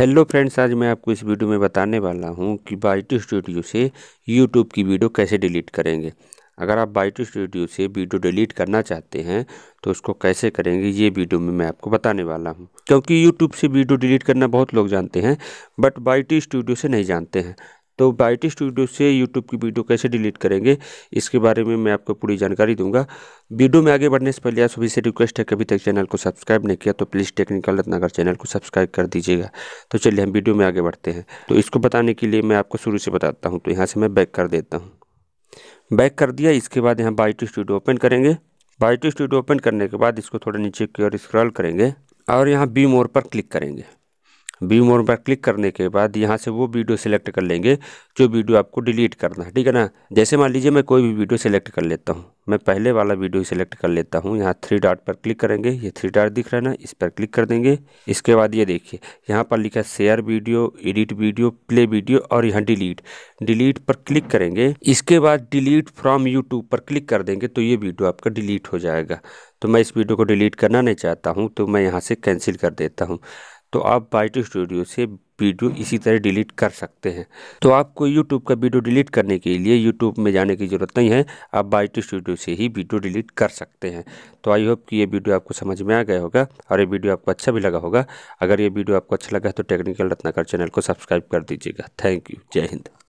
hello friends आज मैं आपको इस वीडियो में बताने वाला हूँ कि बाइटू स्टूडियो से यूट्यूब की वीडियो कैसे डिलीट करेंगे अगर आप बाइटू स्टूडियो से वीडियो डिलीट करना चाहते हैं तो उसको कैसे करेंगे ये वीडियो में मैं आपको बताने वाला हूँ क्योंकि यूट्यूब से वीडियो डिलीट करना बहुत लोग जानते हैं बट बाइटू स्टूडियो से नहीं जानते हैं तो बायोटी स्टूडियो से यूट्यूब की वीडियो कैसे डिलीट करेंगे इसके बारे में मैं आपको पूरी जानकारी दूंगा वीडियो में आगे बढ़ने से पहले आप सभी से रिक्वेस्ट है कभी तक चैनल को सब्सक्राइब नहीं किया तो प्लीज़ टेक्निकल रत्नागर चैनल को सब्सक्राइब कर दीजिएगा तो चलिए हम वीडियो में आगे बढ़ते हैं तो इसको बताने के लिए मैं आपको शुरू से बताता हूँ तो यहाँ से मैं बैक कर देता हूँ बैक कर दिया इसके बाद यहाँ बायोटी स्टूडियो ओपन करेंगे बायोटी स्टूडियो ओपन करने के बाद इसको थोड़ा नीचे की ओर स्क्रॉल करेंगे और यहाँ बी मोर पर क्लिक करेंगे व्यू मोर पर क्लिक करने के बाद यहाँ से वो वीडियो सेलेक्ट कर लेंगे जो वीडियो आपको डिलीट करना है ठीक है ना जैसे मान लीजिए मैं कोई भी वीडियो सेलेक्ट कर लेता हूँ मैं पहले वाला वीडियो सेलेक्ट कर लेता हूँ यहाँ थ्री डॉट पर क्लिक करेंगे ये थ्री डॉट दिख रहा है ना इस पर क्लिक कर देंगे इसके बाद ये देखिए यहाँ पर लिखा share video edit video play video और यहाँ डिलीट डिलीट पर क्लिक करेंगे इसके बाद डिलीट फ्रॉम यूट्यूब पर क्लिक कर देंगे तो ये वीडियो आपका डिलीट हो जाएगा तो मैं इस वीडियो को डिलीट करना नहीं चाहता हूँ तो मैं यहाँ से कैंसिल कर देता हूँ तो आप बाइट स्टूडियो से वीडियो इसी तरह डिलीट कर सकते हैं तो आपको यूट्यूब का वीडियो डिलीट करने के लिए यूट्यूब में जाने की ज़रूरत नहीं है आप बाइट स्टूडियो से ही वीडियो डिलीट कर सकते हैं तो आई होप कि ये वीडियो आपको समझ में आ गया होगा और ये वीडियो आपको अच्छा भी लगा होगा अगर ये वीडियो आपको अच्छा लगा तो टेक्निकल रत्नाकर चैनल को सब्सक्राइब कर दीजिएगा थैंक यू जय हिंद